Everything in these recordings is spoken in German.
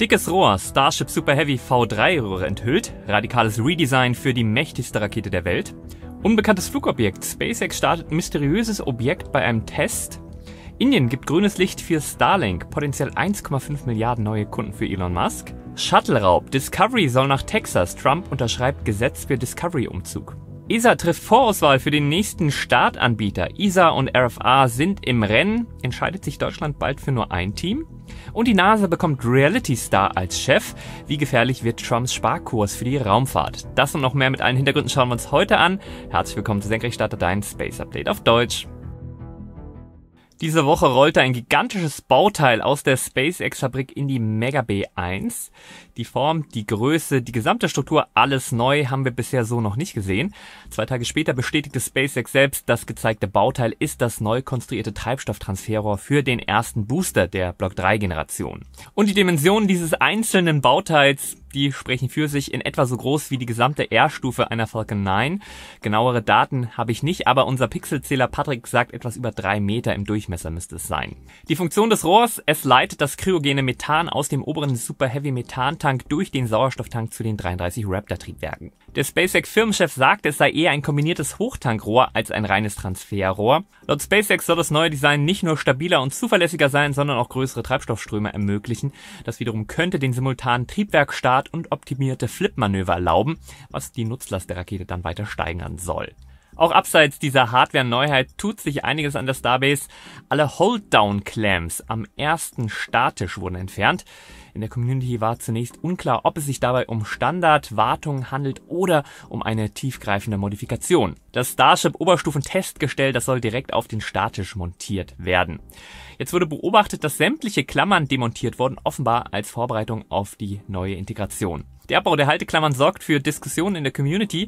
Dickes Rohr, Starship Super Heavy V3-Röhre enthüllt, radikales Redesign für die mächtigste Rakete der Welt, unbekanntes Flugobjekt, SpaceX startet mysteriöses Objekt bei einem Test, Indien gibt grünes Licht für Starlink, potenziell 1,5 Milliarden neue Kunden für Elon Musk, Shuttle-Raub, Discovery soll nach Texas, Trump unterschreibt Gesetz für Discovery-Umzug. ISA trifft Vorauswahl für den nächsten Startanbieter. ISA und RFA sind im Rennen. Entscheidet sich Deutschland bald für nur ein Team? Und die NASA bekommt Reality Star als Chef. Wie gefährlich wird Trumps Sparkurs für die Raumfahrt? Das und noch mehr mit allen Hintergründen schauen wir uns heute an. Herzlich willkommen zu Senkrechtstarter, dein Space Update auf Deutsch. Diese Woche rollte ein gigantisches Bauteil aus der SpaceX-Fabrik in die Mega B1. Die Form, die Größe, die gesamte Struktur, alles neu, haben wir bisher so noch nicht gesehen. Zwei Tage später bestätigte SpaceX selbst, das gezeigte Bauteil ist das neu konstruierte Treibstofftransferrohr für den ersten Booster der Block 3-Generation. Und die Dimensionen dieses einzelnen Bauteils die sprechen für sich in etwa so groß wie die gesamte R-Stufe einer Falcon 9. Genauere Daten habe ich nicht, aber unser Pixelzähler Patrick sagt, etwas über drei Meter im Durchmesser müsste es sein. Die Funktion des Rohrs, es leitet das kryogene Methan aus dem oberen Super Heavy Methantank durch den Sauerstofftank zu den 33 Raptor Triebwerken. Der SpaceX-Firmenchef sagt, es sei eher ein kombiniertes Hochtankrohr als ein reines Transferrohr. Laut SpaceX soll das neue Design nicht nur stabiler und zuverlässiger sein, sondern auch größere Treibstoffströme ermöglichen. Das wiederum könnte den simultanen Triebwerkstart und optimierte Flipmanöver erlauben, was die Nutzlast der Rakete dann weiter steigern soll. Auch abseits dieser Hardware-Neuheit tut sich einiges an der Starbase. Alle Hold-Down-Clamps am ersten Starttisch wurden entfernt. In der Community war zunächst unklar, ob es sich dabei um Standardwartung handelt oder um eine tiefgreifende Modifikation. Das Starship oberstufen das soll direkt auf den Starttisch montiert werden. Jetzt wurde beobachtet, dass sämtliche Klammern demontiert wurden, offenbar als Vorbereitung auf die neue Integration. Der Abbau der Halteklammern sorgt für Diskussionen in der Community.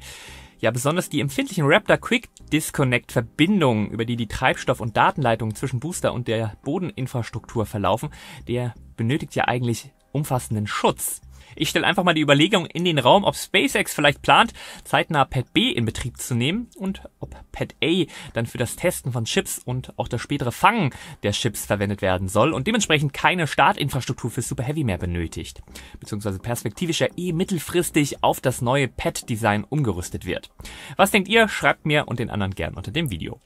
Ja, besonders die empfindlichen Raptor Quick Disconnect Verbindungen, über die die Treibstoff- und Datenleitungen zwischen Booster und der Bodeninfrastruktur verlaufen, der benötigt ja eigentlich umfassenden Schutz. Ich stelle einfach mal die Überlegung in den Raum, ob SpaceX vielleicht plant, zeitnah Pad B in Betrieb zu nehmen und ob Pad A dann für das Testen von Chips und auch das spätere Fangen der Chips verwendet werden soll und dementsprechend keine Startinfrastruktur für Super Heavy mehr benötigt, beziehungsweise perspektivisch ja eh mittelfristig auf das neue Pad-Design umgerüstet wird. Was denkt ihr? Schreibt mir und den anderen gern unter dem Video.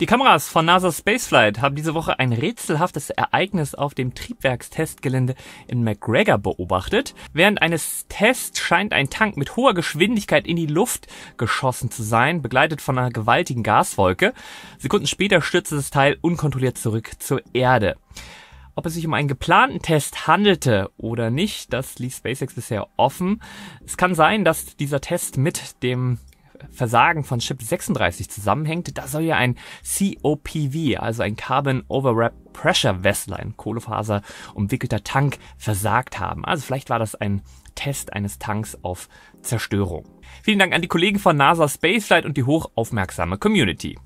Die Kameras von NASA Spaceflight haben diese Woche ein rätselhaftes Ereignis auf dem Triebwerkstestgelände in McGregor beobachtet. Während eines Tests scheint ein Tank mit hoher Geschwindigkeit in die Luft geschossen zu sein, begleitet von einer gewaltigen Gaswolke. Sekunden später stürzte das Teil unkontrolliert zurück zur Erde. Ob es sich um einen geplanten Test handelte oder nicht, das ließ SpaceX bisher offen. Es kann sein, dass dieser Test mit dem Versagen von Chip 36 zusammenhängt. Da soll ja ein COPV, also ein Carbon Overwrap Pressure Vessel, ein Kohlefaser umwickelter Tank, versagt haben. Also vielleicht war das ein Test eines Tanks auf Zerstörung. Vielen Dank an die Kollegen von NASA Spaceflight und die hochaufmerksame Community.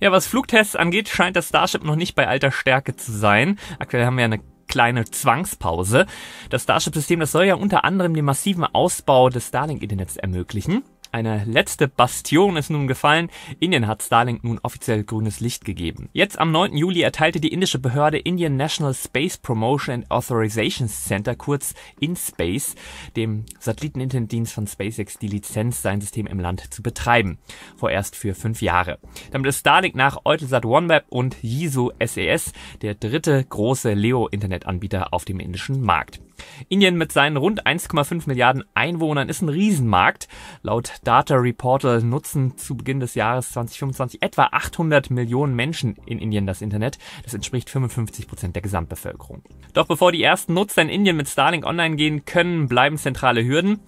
Ja, was Flugtests angeht, scheint das Starship noch nicht bei alter Stärke zu sein. Aktuell haben wir eine kleine Zwangspause. Das Starship-System, das soll ja unter anderem den massiven Ausbau des Starlink-Internets ermöglichen. Eine letzte Bastion ist nun gefallen. Indien hat Starlink nun offiziell grünes Licht gegeben. Jetzt am 9. Juli erteilte die indische Behörde Indian National Space Promotion and Authorization Center, kurz InSpace, dem Satelliteninternetdienst von SpaceX, die Lizenz, sein System im Land zu betreiben. Vorerst für fünf Jahre. Damit ist Starlink nach Eutelsat OneWeb und Jisu SES der dritte große Leo-Internetanbieter auf dem indischen Markt. Indien mit seinen rund 1,5 Milliarden Einwohnern ist ein Riesenmarkt. Laut Data Reportal nutzen zu Beginn des Jahres 2025 etwa 800 Millionen Menschen in Indien das Internet. Das entspricht 55 Prozent der Gesamtbevölkerung. Doch bevor die ersten Nutzer in Indien mit Starlink online gehen können, bleiben zentrale Hürden.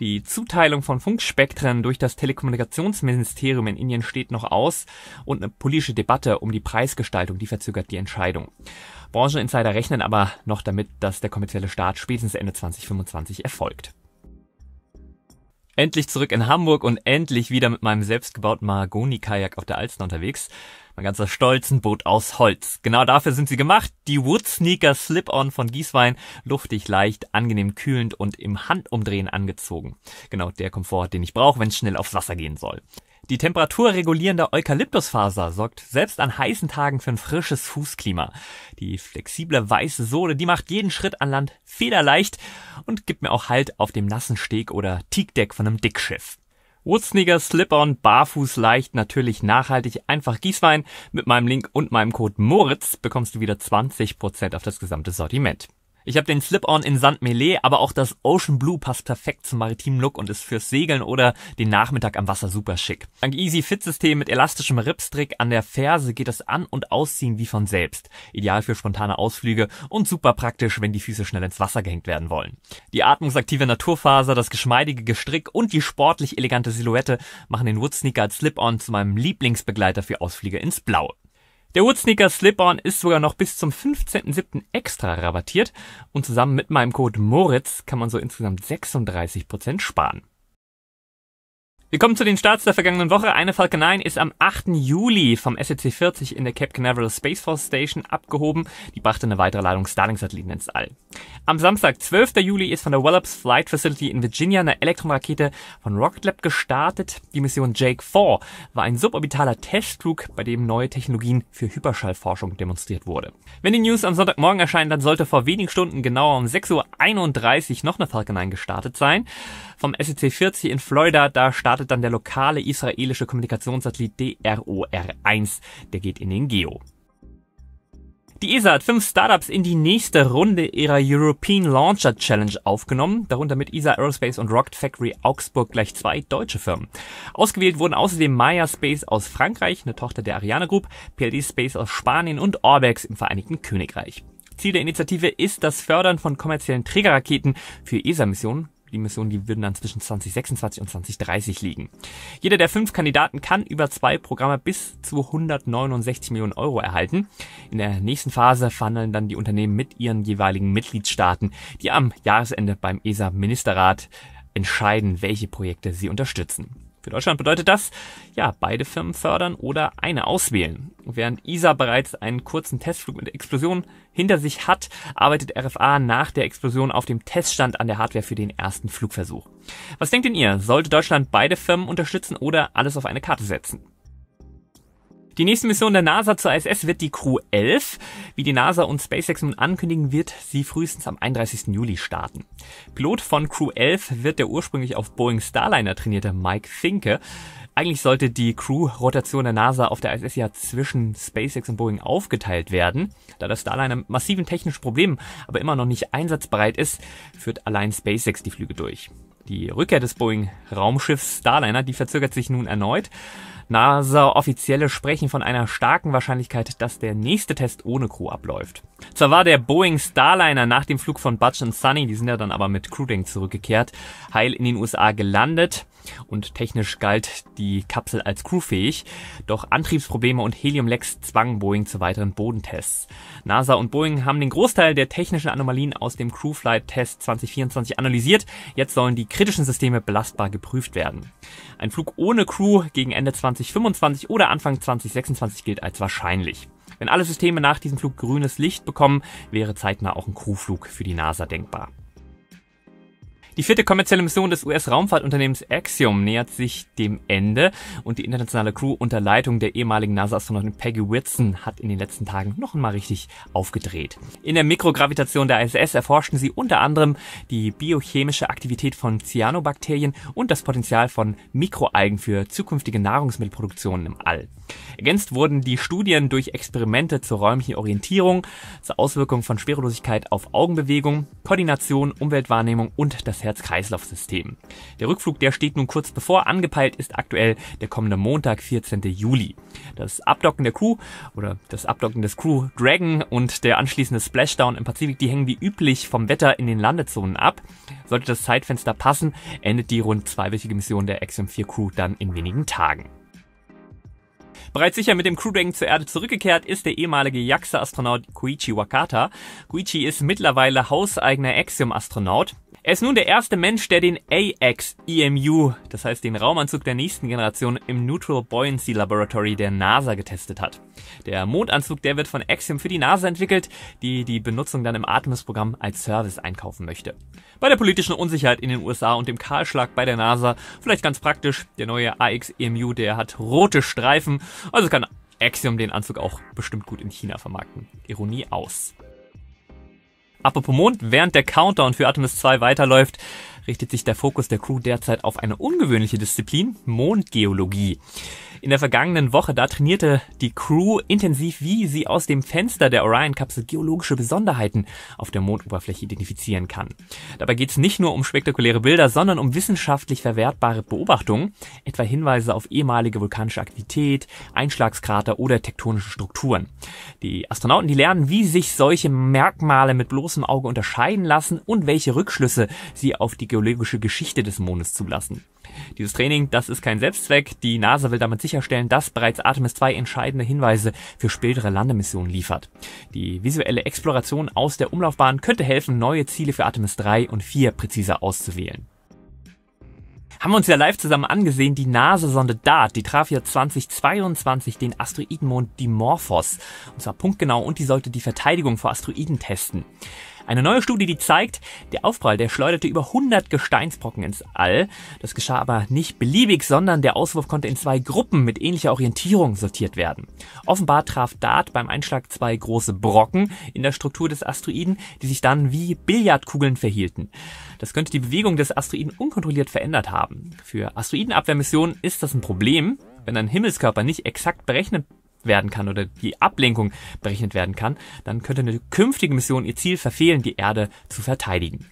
Die Zuteilung von Funkspektren durch das Telekommunikationsministerium in Indien steht noch aus und eine politische Debatte um die Preisgestaltung, die verzögert die Entscheidung. Brancheninsider rechnen aber noch damit, dass der kommerzielle Start spätestens Ende 2025 erfolgt. Endlich zurück in Hamburg und endlich wieder mit meinem selbstgebauten Mahagoni-Kajak auf der Alster unterwegs. Mein ganzer stolzen Boot aus Holz. Genau dafür sind sie gemacht. Die Wood Sneaker Slip-On von Gieswein. Luftig, leicht, angenehm kühlend und im Handumdrehen angezogen. Genau der Komfort, den ich brauche, wenn es schnell aufs Wasser gehen soll. Die temperaturregulierende Eukalyptusfaser sorgt selbst an heißen Tagen für ein frisches Fußklima. Die flexible weiße Sohle, die macht jeden Schritt an Land federleicht und gibt mir auch Halt auf dem nassen Steg oder Teakdeck von einem Dickschiff. Woodsneaker, Slip-on, barfuß leicht, natürlich nachhaltig, einfach Gießwein. Mit meinem Link und meinem Code Moritz bekommst du wieder 20% auf das gesamte Sortiment. Ich habe den Slip-On in Sandmelee, aber auch das Ocean Blue passt perfekt zum maritimen Look und ist fürs Segeln oder den Nachmittag am Wasser super schick. Dank Easy Fit System mit elastischem Ripstrick an der Ferse geht das An- und Ausziehen wie von selbst. Ideal für spontane Ausflüge und super praktisch, wenn die Füße schnell ins Wasser gehängt werden wollen. Die atmungsaktive Naturfaser, das geschmeidige Gestrick und die sportlich elegante Silhouette machen den Wood Sneaker als Slip-On zu meinem Lieblingsbegleiter für Ausflüge ins Blaue. Der Woodsneaker Slip-On ist sogar noch bis zum 15.07. extra rabattiert und zusammen mit meinem Code Moritz kann man so insgesamt 36% sparen. Wir kommen zu den Starts der vergangenen Woche. Eine Falcon 9 ist am 8. Juli vom SEC 40 in der Cape Canaveral Space Force Station abgehoben. Die brachte eine weitere Ladung Starlink-Satelliten ins All. Am Samstag, 12. Juli, ist von der Wallops Flight Facility in Virginia eine Elektronrakete von Rocket Lab gestartet. Die Mission Jake 4 war ein suborbitaler Testflug, bei dem neue Technologien für Hyperschallforschung demonstriert wurde. Wenn die News am Sonntagmorgen erscheinen, dann sollte vor wenigen Stunden genau um 6.31 Uhr noch eine Falcon 9 gestartet sein. Vom SEC 40 in Florida, da startet dann der lokale israelische Kommunikationssatellit DROR1. Der geht in den Geo. Die ESA hat fünf Startups in die nächste Runde ihrer European Launcher Challenge aufgenommen, darunter mit ESA Aerospace und Rocket Factory Augsburg gleich zwei deutsche Firmen. Ausgewählt wurden außerdem Maya Space aus Frankreich, eine Tochter der Ariane Group, PLD Space aus Spanien und Orbex im Vereinigten Königreich. Ziel der Initiative ist das Fördern von kommerziellen Trägerraketen für ESA-Missionen die Missionen, die würden dann zwischen 2026 und 2030 liegen. Jeder der fünf Kandidaten kann über zwei Programme bis zu 169 Millionen Euro erhalten. In der nächsten Phase verhandeln dann die Unternehmen mit ihren jeweiligen Mitgliedstaaten, die am Jahresende beim ESA-Ministerrat entscheiden, welche Projekte sie unterstützen. Für Deutschland bedeutet das, ja, beide Firmen fördern oder eine auswählen. Während ISA bereits einen kurzen Testflug mit Explosion hinter sich hat, arbeitet RFA nach der Explosion auf dem Teststand an der Hardware für den ersten Flugversuch. Was denkt denn ihr? Sollte Deutschland beide Firmen unterstützen oder alles auf eine Karte setzen? Die nächste Mission der NASA zur ISS wird die Crew 11. Wie die NASA und SpaceX nun ankündigen, wird sie frühestens am 31. Juli starten. Pilot von Crew 11 wird der ursprünglich auf Boeing Starliner trainierte Mike Finke. Eigentlich sollte die Crew-Rotation der NASA auf der ISS ja zwischen SpaceX und Boeing aufgeteilt werden. Da das Starliner massiven technischen Problemen aber immer noch nicht einsatzbereit ist, führt allein SpaceX die Flüge durch. Die Rückkehr des Boeing-Raumschiffs Starliner, die verzögert sich nun erneut. NASA-Offizielle sprechen von einer starken Wahrscheinlichkeit, dass der nächste Test ohne Crew abläuft. Zwar war der Boeing Starliner nach dem Flug von Butch und Sunny, die sind ja dann aber mit Crewding zurückgekehrt, heil in den USA gelandet und technisch galt die Kapsel als crewfähig, doch Antriebsprobleme und Helium-Lecks zwangen Boeing zu weiteren Bodentests. NASA und Boeing haben den Großteil der technischen Anomalien aus dem Crewflight-Test 2024 analysiert, jetzt sollen die kritischen Systeme belastbar geprüft werden. Ein Flug ohne Crew gegen Ende 20 2025 oder Anfang 2026 gilt als wahrscheinlich. Wenn alle Systeme nach diesem Flug grünes Licht bekommen, wäre zeitnah auch ein Crewflug für die NASA denkbar. Die vierte kommerzielle Mission des US-Raumfahrtunternehmens Axiom nähert sich dem Ende und die internationale Crew unter Leitung der ehemaligen NASA-Astronautin Peggy Whitson hat in den letzten Tagen noch einmal richtig aufgedreht. In der Mikrogravitation der ISS erforschten sie unter anderem die biochemische Aktivität von Cyanobakterien und das Potenzial von Mikroalgen für zukünftige Nahrungsmittelproduktionen im All. Ergänzt wurden die Studien durch Experimente zur räumlichen Orientierung, zur Auswirkung von Schwerelosigkeit auf Augenbewegung, Koordination, Umweltwahrnehmung und das Herz-Kreislauf-System. Der Rückflug, der steht nun kurz bevor. Angepeilt ist aktuell der kommende Montag, 14. Juli. Das Abdocken der Crew oder das Abdocken des Crew Dragon und der anschließende Splashdown im Pazifik, die hängen wie üblich vom Wetter in den Landezonen ab. Sollte das Zeitfenster passen, endet die rund zweiwöchige Mission der XM4 Crew dann in wenigen Tagen. Bereits sicher mit dem Crew Dragon zur Erde zurückgekehrt ist der ehemalige JAXA-Astronaut Koichi Wakata. Koichi ist mittlerweile hauseigener Axiom-Astronaut. Er ist nun der erste Mensch, der den AX-EMU, das heißt den Raumanzug der nächsten Generation, im Neutral Buoyancy Laboratory der NASA getestet hat. Der Mondanzug, der wird von Axiom für die NASA entwickelt, die die Benutzung dann im Artemis-Programm als Service einkaufen möchte. Bei der politischen Unsicherheit in den USA und dem Kahlschlag bei der NASA vielleicht ganz praktisch, der neue AX-EMU, der hat rote Streifen, also kann Axiom den Anzug auch bestimmt gut in China vermarkten. Ironie aus. Apropos Mond, während der Countdown für Artemis 2 weiterläuft, richtet sich der Fokus der Crew derzeit auf eine ungewöhnliche Disziplin, Mondgeologie. In der vergangenen Woche, da trainierte die Crew intensiv, wie sie aus dem Fenster der Orion-Kapsel geologische Besonderheiten auf der Mondoberfläche identifizieren kann. Dabei geht es nicht nur um spektakuläre Bilder, sondern um wissenschaftlich verwertbare Beobachtungen, etwa Hinweise auf ehemalige vulkanische Aktivität, Einschlagskrater oder tektonische Strukturen. Die Astronauten, die lernen, wie sich solche Merkmale mit bloßem Auge unterscheiden lassen und welche Rückschlüsse sie auf die geologische Geschichte des Mondes zu lassen. Dieses Training, das ist kein Selbstzweck. Die NASA will damit sicherstellen, dass bereits Artemis 2 entscheidende Hinweise für spätere Landemissionen liefert. Die visuelle Exploration aus der Umlaufbahn könnte helfen, neue Ziele für Artemis 3 und 4 präziser auszuwählen haben wir uns ja live zusammen angesehen. Die NASA-Sonde DART, die traf ja 2022 den Asteroidenmond Dimorphos. Und zwar punktgenau und die sollte die Verteidigung vor Asteroiden testen. Eine neue Studie, die zeigt, der Aufprall, der schleuderte über 100 Gesteinsbrocken ins All. Das geschah aber nicht beliebig, sondern der Auswurf konnte in zwei Gruppen mit ähnlicher Orientierung sortiert werden. Offenbar traf Dart beim Einschlag zwei große Brocken in der Struktur des Asteroiden, die sich dann wie Billardkugeln verhielten. Das könnte die Bewegung des Asteroiden unkontrolliert verändert haben. Für Asteroidenabwehrmissionen ist das ein Problem, wenn ein Himmelskörper nicht exakt berechnet werden kann oder die Ablenkung berechnet werden kann, dann könnte eine künftige Mission ihr Ziel verfehlen, die Erde zu verteidigen.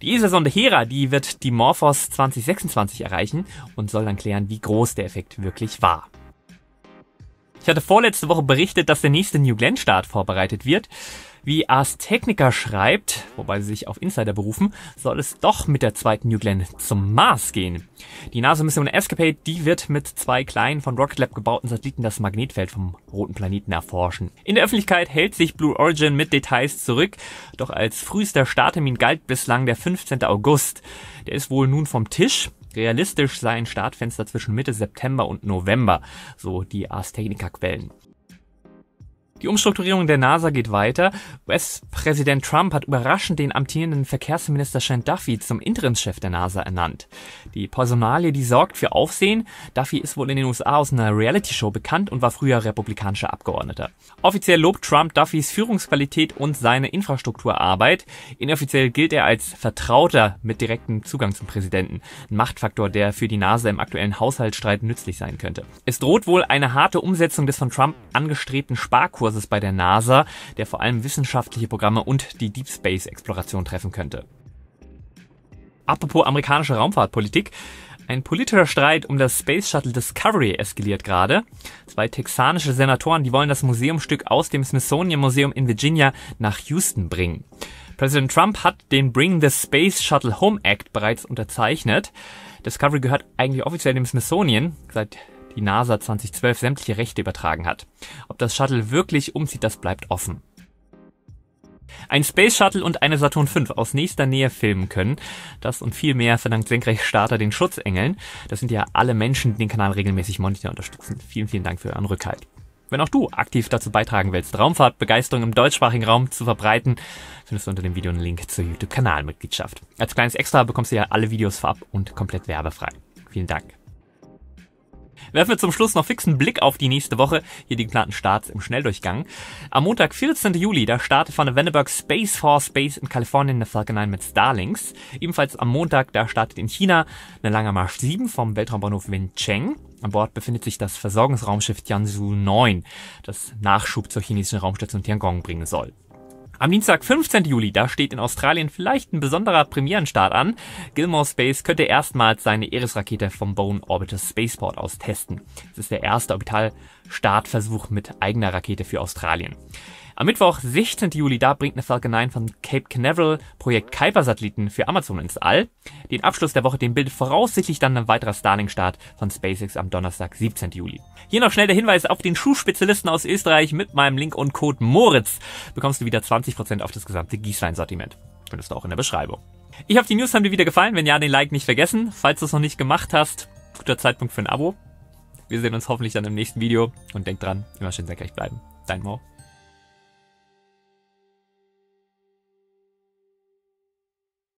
Die ESA-Sonde Hera, die wird die Morphos 2026 erreichen und soll dann klären, wie groß der Effekt wirklich war. Ich hatte vorletzte Woche berichtet, dass der nächste New Glenn Start vorbereitet wird. Wie Ars Technica schreibt, wobei sie sich auf Insider berufen, soll es doch mit der zweiten New Glenn zum Mars gehen. Die NASA-Mission Escapade, die wird mit zwei kleinen von Rocket Lab gebauten Satelliten das Magnetfeld vom roten Planeten erforschen. In der Öffentlichkeit hält sich Blue Origin mit Details zurück, doch als frühester Starttermin galt bislang der 15. August. Der ist wohl nun vom Tisch. Realistisch seien Startfenster zwischen Mitte September und November, so die Ars Technica Quellen. Die Umstrukturierung der NASA geht weiter. US-Präsident Trump hat überraschend den amtierenden Verkehrsminister Shane Duffy zum Interimschef der NASA ernannt. Die Personalie, die sorgt für Aufsehen. Duffy ist wohl in den USA aus einer Reality-Show bekannt und war früher republikanischer Abgeordneter. Offiziell lobt Trump Duffys Führungsqualität und seine Infrastrukturarbeit. Inoffiziell gilt er als Vertrauter mit direktem Zugang zum Präsidenten. Ein Machtfaktor, der für die NASA im aktuellen Haushaltsstreit nützlich sein könnte. Es droht wohl eine harte Umsetzung des von Trump angestrebten Sparkurses Kurses bei der NASA, der vor allem wissenschaftliche Programme und die Deep Space Exploration treffen könnte. Apropos amerikanische Raumfahrtpolitik. Ein politischer Streit um das Space Shuttle Discovery eskaliert gerade. Zwei texanische Senatoren, die wollen das Museumstück aus dem Smithsonian Museum in Virginia nach Houston bringen. Präsident Trump hat den Bring the Space Shuttle Home Act bereits unterzeichnet. Discovery gehört eigentlich offiziell dem Smithsonian. Seit die NASA 2012 sämtliche Rechte übertragen hat. Ob das Shuttle wirklich umzieht, das bleibt offen. Ein Space Shuttle und eine Saturn V aus nächster Nähe filmen können. Das und viel mehr verdankt Senkrecht Starter den Schutzengeln. Das sind ja alle Menschen, die den Kanal regelmäßig monitoren unterstützen. Vielen, vielen Dank für euren Rückhalt. Wenn auch du aktiv dazu beitragen willst, Raumfahrtbegeisterung im deutschsprachigen Raum zu verbreiten, findest du unter dem Video einen Link zur YouTube-Kanalmitgliedschaft. Als kleines Extra bekommst du ja alle Videos vorab und komplett werbefrei. Vielen Dank. Werfen wir zum Schluss noch fixen Blick auf die nächste Woche. Hier die geplanten Starts im Schnelldurchgang. Am Montag, 14. Juli, da startet von der Vandenberg Space Force Base in Kalifornien eine Falcon 9 mit Starlinks. Ebenfalls am Montag, da startet in China eine Lange Marsch 7 vom Weltraumbahnhof Wencheng. An Bord befindet sich das Versorgungsraumschiff Tianzhu 9, das Nachschub zur chinesischen Raumstation Tiangong bringen soll. Am Dienstag, 15. Juli, da steht in Australien vielleicht ein besonderer Premierenstart an. Gilmore Space könnte erstmals seine Eris-Rakete vom Bone Orbital Spaceport aus testen. Es ist der erste Orbitalstartversuch mit eigener Rakete für Australien. Am Mittwoch, 16. Juli, da bringt eine Falcon 9 von Cape Canaveral Projekt Kuiper-Satelliten für Amazon ins All. Den Abschluss der Woche, den bildet voraussichtlich dann ein weiterer Starlink-Start von SpaceX am Donnerstag, 17. Juli. Hier noch schnell der Hinweis auf den Schuhspezialisten aus Österreich. Mit meinem Link und Code Moritz bekommst du wieder 20% auf das gesamte Gießlein-Sortiment. Findest du auch in der Beschreibung. Ich hoffe, die News haben dir wieder gefallen. Wenn ja, den Like nicht vergessen. Falls du es noch nicht gemacht hast, guter Zeitpunkt für ein Abo. Wir sehen uns hoffentlich dann im nächsten Video und denk dran, immer schön senkrecht bleiben. Dein Mo.